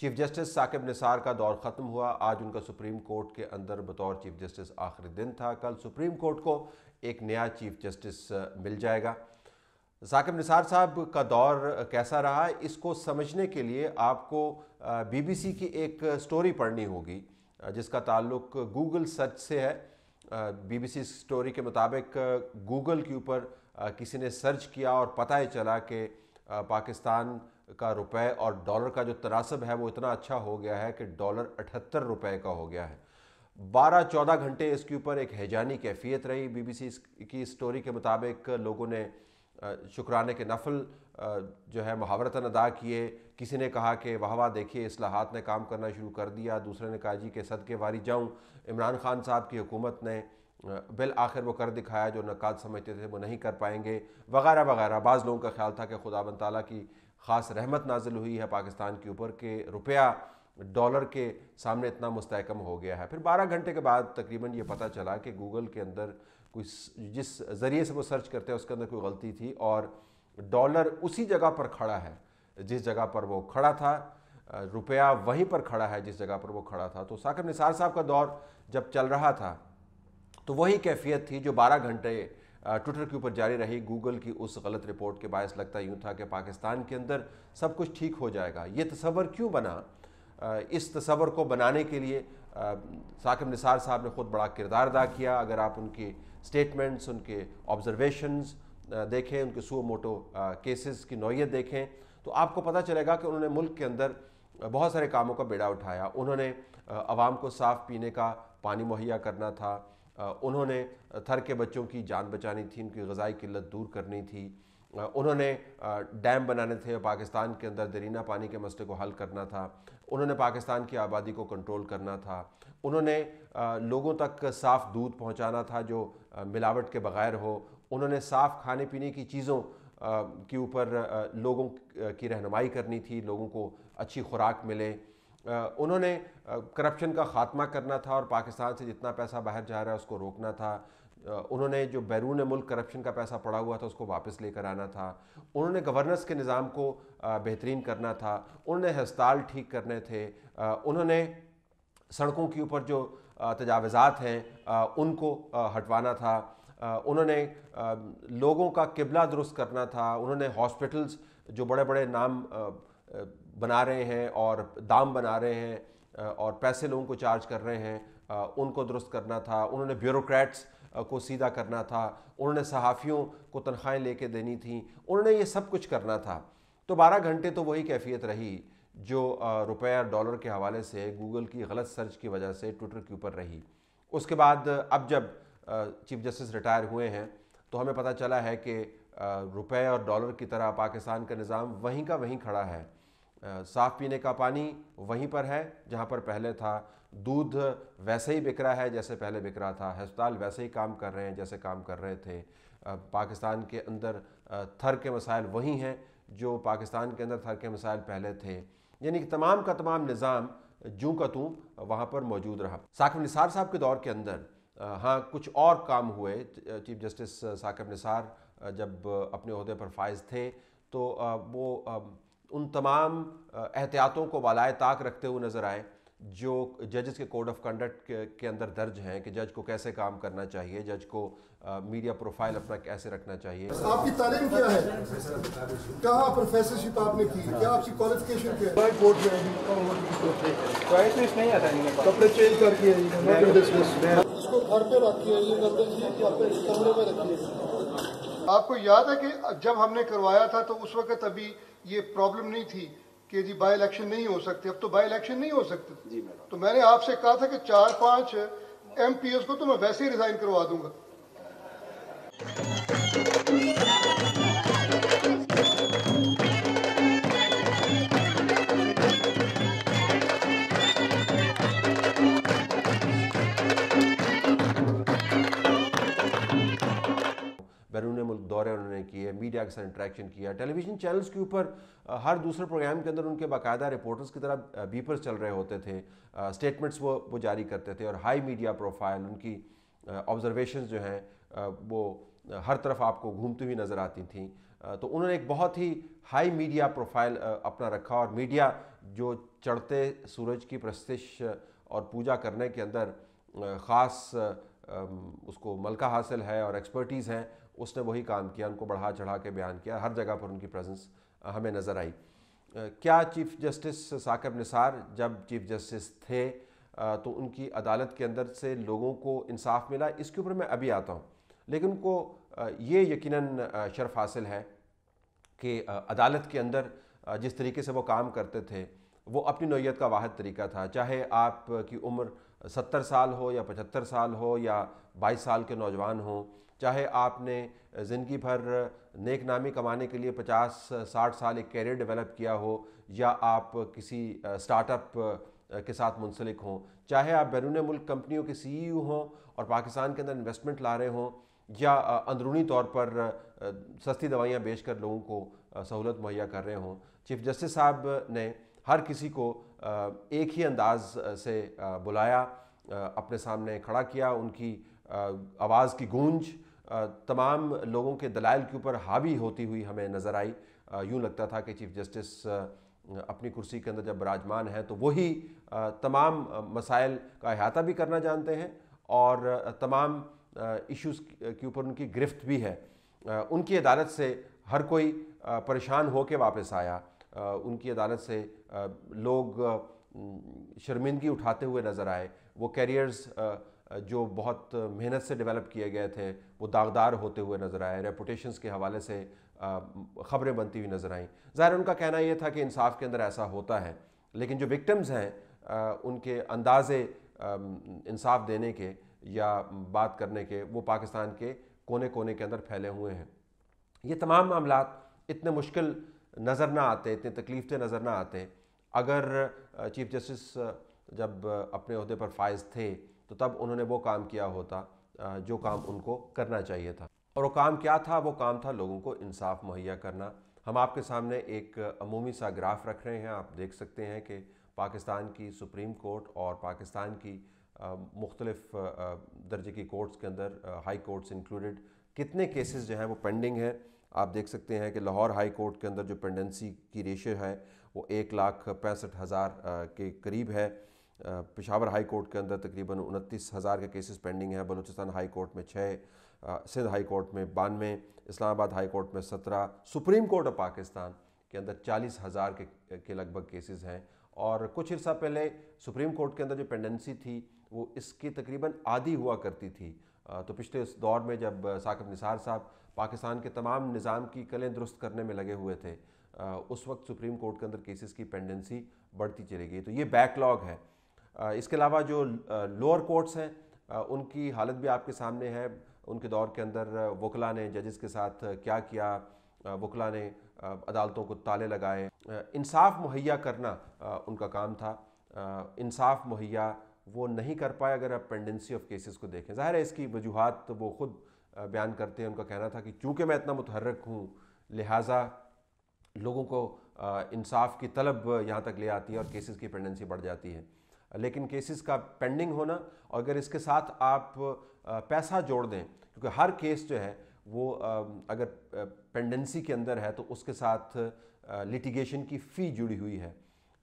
Chief justice Saqib نثار کا دور ختم ہوا آج ان کا سپریم کورٹ کے اندر بطور چیف جسٹس آخری دن تھا کل سپریم کورٹ کو ایک نیا چیف جسٹس مل جائے گا ثاقب نثار صاحب کا دور کیسا رہا اس کو سمجھنے کے لیے آپ کو بی بی سی کی ایک سٹوری پڑھنی ہوگی جس کا تعلق گوگل سرچ سے ہے بی بی سی سٹوری کے مطابق گوگل کے اوپر کسی نے سرچ کیا اور پتہ ہی چلا کہ پاکستان کا روپے اور ڈالر کا جو تناسب ہے وہ اتنا اچھا ہو گیا ہے کہ ڈالر اٹھتر روپے کا ہو گیا ہے بارہ چودہ گھنٹے اس کے اوپر ایک ہیجانی کیفیت رہی بی بی سی کی اسٹوری کے مطابق لوگوں نے شکرانے کے نفل جو ہے محاورتاً ادا کیے کسی نے کہا کہ واہ واہ دیکھیے اصلاحات نے کام کرنا شروع کر دیا دوسرے نے کہا جی کہ صدقے واری جاؤں عمران خان صاحب کی حکومت نے بل آخر وہ کر دکھایا جو نقاد سمجھتے تھے وہ نہیں کر پائیں گے وغیرہ وغیرہ بعض لوگوں کا خیال تھا کہ خدا بن تعالیٰ کی خاص رحمت نازل ہوئی ہے پاکستان کے اوپر کہ روپیہ ڈالر کے سامنے اتنا مستحکم ہو گیا ہے پھر بارہ گھنٹے کے بعد تقریباً یہ پتہ چلا کہ گوگل کے اندر کوئی جس ذریعے سے وہ سرچ کرتے ہیں اس کے اندر کوئی غلطی تھی اور ڈالر اسی جگہ پر کھڑا ہے جس جگہ پر وہ کھڑا تھا روپیہ وہیں پر کھڑا ہے جس جگہ پر وہ کھڑا تھا تو ساکر نثار صاحب کا دور جب چل رہا تھا تو وہی کیفیت تھی جو بارہ گھنٹے ٹویٹر کے اوپر جاری رہی گوگل کی اس غلط رپورٹ کے باعث لگتا یوں تھا کہ پاکستان کے اندر سب کچھ ٹھیک ہو جائے گا یہ تصور کیوں بنا اس تصور کو بنانے کے لیے ثاقب نثار صاحب نے خود بڑا کردار ادا کیا اگر آپ ان کے سٹیٹمنٹس ان کے آبزرویشنز دیکھیں ان کے سو موٹو کیسز کی نوعیت دیکھیں تو آپ کو پتہ چلے گا کہ انہوں نے ملک کے اندر بہت سارے کاموں کا بیڑا اٹھایا انہوں نے عوام کو صاف پینے کا پانی مہیا کرنا تھا انہوں نے تھر کے بچوں کی جان بچانی تھی ان کی غذائی قلت دور کرنی تھی انہوں نے ڈیم بنانے تھے پاکستان کے اندر درینہ پانی کے مسئلے کو حل کرنا تھا انہوں نے پاکستان کی آبادی کو کنٹرول کرنا تھا انہوں نے لوگوں تک صاف دودھ پہنچانا تھا جو ملاوٹ کے بغیر ہو انہوں نے صاف کھانے پینے کی چیزوں کے اوپر لوگوں کی رہنمائی کرنی تھی لوگوں کو اچھی خوراک ملے انہوں نے کرپشن کا خاتمہ کرنا تھا اور پاکستان سے جتنا پیسہ باہر جا رہا ہے اس کو روکنا تھا انہوں نے جو بیرون ملک کرپشن کا پیسہ پڑا ہوا تھا اس کو واپس لے کر آنا تھا انہوں نے گورننس کے نظام کو بہترین کرنا تھا انہوں نے ہسپتال ٹھیک کرنے تھے انہوں نے سڑکوں کے اوپر جو تجاوزات ہیں ان کو ہٹوانا تھا انہوں نے لوگوں کا قبلہ درست کرنا تھا انہوں نے ہاسپٹلز جو بڑے بڑے نام بنا رہے ہیں اور دام بنا رہے ہیں اور پیسے لوگوں کو چارج کر رہے ہیں ان کو درست کرنا تھا انہوں نے بیوروکریٹس کو سیدھا کرنا تھا انہوں نے صحافیوں کو تنخواہیں لے کے دینی تھیں انہوں نے یہ سب کچھ کرنا تھا تو بارہ گھنٹے تو وہی کیفیت رہی جو روپیہ اور ڈالر کے حوالے سے گوگل کی غلط سرچ کی وجہ سے ٹویٹر کے اوپر رہی اس کے بعد اب جب چیف جسٹس ریٹائر ہوئے ہیں تو ہمیں پتہ چلا ہے کہ روپے اور ڈالر کی طرح پاکستان کا نظام وہیں کا وہیں کھڑا ہے صاف پینے کا پانی وہیں پر ہے جہاں پر پہلے تھا دودھ ویسے ہی بک رہا ہے جیسے پہلے بک رہا تھا ہسپتال ویسے ہی کام کر رہے ہیں جیسے کام کر رہے تھے پاکستان کے اندر تھر کے مسائل وہی ہیں جو پاکستان کے اندر تھر کے مسائل پہلے تھے یعنی کہ تمام کا تمام نظام جوں کا توں وہاں پر موجود رہا ثاقب نثار صاحب کے دور کے اندر ہاں کچھ اور کام ہوئے چیف جسٹس ثاقب نثار جب اپنے عہدے پر فائز تھے تو وہ ان تمام احتیاطوں کو والائے تاک رکھتے ہوئے نظر آئے جو ججز کے کوڈ آف کنڈکٹ کے اندر درج ہیں کہ جج کو کیسے کام کرنا چاہیے جج کو میڈیا پروفائل اپنا کیسے رکھنا چاہیے آپ کی تعلیم کیا ہے کہاں پروفیسر شپ آپ نے کی کیا آپ کی کوالیفکیشن کیا ہے کوٹ میں جی، اس جی؟ نہیں آتا ہے جی، کپڑے چینج کر کے اس کو گھر پہ رکھی ہے یہ گھر پہ کمرے میں رکھی ہے آپ کو یاد ہے کہ جب ہم نے کروایا تھا تو اس وقت ابھی یہ پرابلم نہیں تھی کہ جی بائی الیکشن نہیں ہو سکتے اب تو بائی الیکشن نہیں ہو سکتے جی تو میں نے آپ سے کہا تھا کہ چار پانچ ایم پی ایس کو تو میں ویسے ہی ریزائن کروا دوں گا دورے انہوں نے کیے میڈیا کے ساتھ انٹریکشن کیا ٹیلی ویژن چینلز کے اوپر ہر دوسرے پروگرام کے اندر ان کے باقاعدہ رپورٹرز کی طرح بیپرز چل رہے ہوتے تھے اسٹیٹمنٹس وہ جاری کرتے تھے اور ہائی میڈیا پروفائل ان کی آبزرویشنز جو ہیں وہ ہر طرف آپ کو گھومتی ہوئی نظر آتی تھیں تو انہوں نے ایک بہت ہی ہائی میڈیا پروفائل اپنا رکھا اور میڈیا جو چڑھتے سورج کی پرستش اور پوجا کرنے کے اندر خاص اس کو ملکہ حاصل ہے اور ایکسپرٹیز ہیں اس نے وہی کام کیا ان کو بڑھا چڑھا کے بیان کیا ہر جگہ پر ان کی پریزنس ہمیں نظر آئی کیا چیف جسٹس ثاقب نثار جب چیف جسٹس تھے تو ان کی عدالت کے اندر سے لوگوں کو انصاف ملا اس کے اوپر میں ابھی آتا ہوں لیکن ان کو یہ یقیناً شرف حاصل ہے کہ عدالت کے اندر جس طریقے سے وہ کام کرتے تھے وہ اپنی نوعیت کا واحد طریقہ تھا چاہے آپ کی عمر ستر سال ہو یا پچہتر سال ہو یا بائیس سال کے نوجوان ہوں چاہے آپ نے زندگی بھر نیک نامی کمانے کے لیے پچاس ساٹھ سال ایک کیریئر ڈیولپ کیا ہو یا آپ کسی سٹارٹ اپ کے ساتھ منسلک ہوں چاہے آپ بیرون ملک کمپنیوں کے سی ای او ہوں اور پاکستان کے اندر انویسٹمنٹ لا رہے ہوں یا اندرونی طور پر سستی دوائیاں بیچ کر لوگوں کو سہولت مہیا کر رہے ہوں چیف جسٹس صاحب نے ہر کسی کو ایک ہی انداز سے بلایا اپنے سامنے کھڑا کیا ان کی آواز کی گونج تمام لوگوں کے دلائل کے اوپر حاوی ہوتی ہوئی ہمیں نظر آئی یوں لگتا تھا کہ چیف جسٹس اپنی کرسی کے اندر جب براجمان ہے تو وہی تمام مسائل کا احاطہ بھی کرنا جانتے ہیں اور تمام ایشوز کے اوپر ان کی گرفت بھی ہے ان کی عدالت سے ہر کوئی پریشان ہو کے واپس آیا ان کی عدالت سے لوگ شرمندگی اٹھاتے ہوئے نظر آئے وہ کیریئرز جو بہت محنت سے ڈیولپ کیے گئے تھے وہ داغدار ہوتے ہوئے نظر آئے ریپوٹیشنز کے حوالے سے خبریں بنتی ہوئی نظر آئیں ظاہر ان کا کہنا یہ تھا کہ انصاف کے اندر ایسا ہوتا ہے لیکن جو وکٹمز ہیں ان کے اندازے انصاف دینے کے یا بات کرنے کے وہ پاکستان کے کونے کونے کے اندر پھیلے ہوئے ہیں یہ تمام معاملات اتنے مشکل نظر نہ آتے اتنے تکلیفتے نظر نہ آتے اگر چیف جسٹس جب اپنے عہدے پر فائز تھے تو تب انہوں نے وہ کام کیا ہوتا جو کام ان کو کرنا چاہیے تھا اور وہ کام کیا تھا وہ کام تھا لوگوں کو انصاف مہیا کرنا ہم آپ کے سامنے ایک عمومی سا گراف رکھ رہے ہیں آپ دیکھ سکتے ہیں کہ پاکستان کی سپریم کورٹ اور پاکستان کی مختلف درجے کی کورٹس کے اندر ہائی کورٹس انکلوڈڈ کتنے کیسز جو ہیں وہ پینڈنگ ہیں آپ دیکھ سکتے ہیں کہ لاہور ہائی کورٹ کے اندر جو پینڈنسی کی ریشے ہے وہ ایک لاکھ پینسٹھ ہزار کے قریب ہے پشاور ہائی کورٹ کے اندر تقریباً انتیس ہزار کے کیسز پینڈنگ ہیں بلوچستان ہائی کورٹ میں چھ سندھ ہائی کورٹ میں بانوے اسلام آباد ہائی کورٹ میں سترہ سپریم کورٹ آف پاکستان کے اندر چالیس ہزار کے کے لگ بھگ کیسز ہیں اور کچھ عرصہ پہلے سپریم کورٹ کے اندر جو پینڈنسی تھی وہ اس کی تقریباً عادی ہوا کرتی تھی تو پچھلے اس دور میں جب ثاقب نثار صاحب پاکستان کے تمام نظام کی کلیں درست کرنے میں لگے ہوئے تھے اس وقت سپریم کورٹ کے اندر کیسز کی پینڈنسی بڑھتی چلی گئی تو یہ بیک لاگ ہے اس کے علاوہ جو لوور کورٹس ہیں ان کی حالت بھی آپ کے سامنے ہے ان کے دور کے اندر وکلا نے ججز کے ساتھ کیا کیا وکلا نے عدالتوں کو تالے لگائے انصاف مہیا کرنا ان کا کام تھا انصاف مہیا وہ نہیں کر پائے اگر آپ پینڈنسی آف کیسز کو دیکھیں ظاہر ہے اس کی وجوہات وہ خود بیان کرتے ہیں ان کا کہنا تھا کہ چونکہ میں اتنا متحرک ہوں لہٰذا لوگوں کو انصاف کی طلب یہاں تک لے آتی ہے اور کیسز کی پینڈنسی بڑھ جاتی ہے لیکن کیسز کا پینڈنگ ہونا اور اگر اس کے ساتھ آپ پیسہ جوڑ دیں کیونکہ ہر کیس جو ہے وہ اگر پینڈنسی کے اندر ہے تو اس کے ساتھ لٹیگیشن کی فی جڑی ہوئی ہے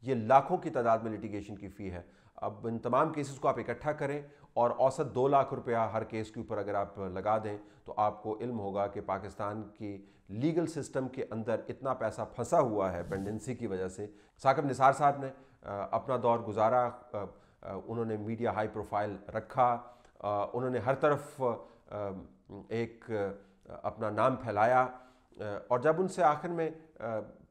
یہ لاکھوں کی تعداد میں لٹیگیشن کی فی ہے اب ان تمام کیسز کو آپ اکٹھا کریں اور اوسط دو لاکھ روپیہ ہر کیس کے اوپر اگر آپ لگا دیں تو آپ کو علم ہوگا کہ پاکستان کی لیگل سسٹم کے اندر اتنا پیسہ پھنسا ہوا ہے پینڈنسی کی وجہ سے ثاقب نثار صاحب نے اپنا دور گزارا انہوں نے میڈیا ہائی پروفائل رکھا انہوں نے ہر طرف ایک اپنا نام پھیلایا اور جب ان سے آخر میں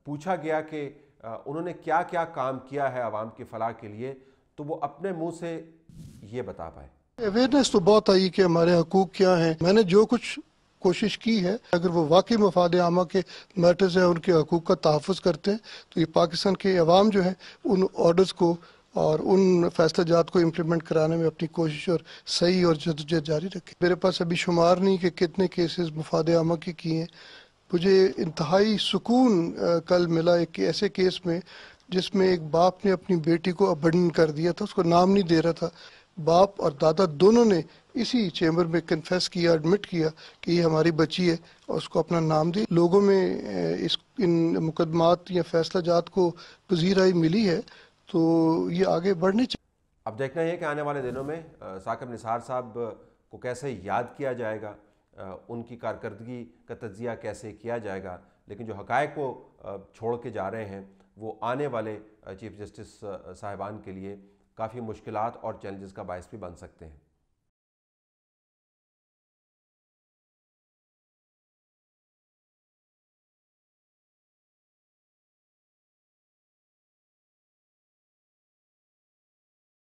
پوچھا گیا کہ انہوں نے کیا کیا کام کیا ہے عوام کی فلاح کے لیے تو وہ اپنے منہ سے یہ بتا پائے اویئرنیس تو بہت آئی کہ ہمارے حقوق کیا ہیں میں نے جو کچھ کوشش کی ہے اگر وہ واقعی مفاد عامہ کے میٹرز ہیں ان کے حقوق کا تحفظ کرتے ہیں تو یہ پاکستان کے عوام جو ہیں ان آرڈرز کو اور ان فیصلہ جات کو امپلیمنٹ کرانے میں اپنی کوشش اور صحیح اور جدوجہد جاری رکھے میرے پاس ابھی شمار نہیں کہ کتنے کیسز مفاد عامہ کے کیے ہیں مجھے انتہائی سکون کل ملا ایک ایسے کیس میں جس میں ایک باپ نے اپنی بیٹی کو ابنڈن کر دیا تھا اس کو نام نہیں دے رہا تھا باپ اور دادا دونوں نے اسی چیمبر میں کنفیس کیا ایڈمٹ کیا کہ یہ ہماری بچی ہے اور اس کو اپنا نام دی لوگوں میں اس ان مقدمات یا فیصلہ جات کو پذیرائی ملی ہے تو یہ آگے بڑھنے چاہیے اب دیکھنا یہ کہ آنے والے دنوں میں ثاقب نثار صاحب کو کیسے یاد کیا جائے گا ان کی کارکردگی کا تجزیہ کیسے کیا جائے گا لیکن جو حقائق کو چھوڑ کے جا رہے ہیں وہ آنے والے چیف جسٹس صاحبان کے لیے کافی مشکلات اور چیلنجز کا باعث بھی بن سکتے ہیں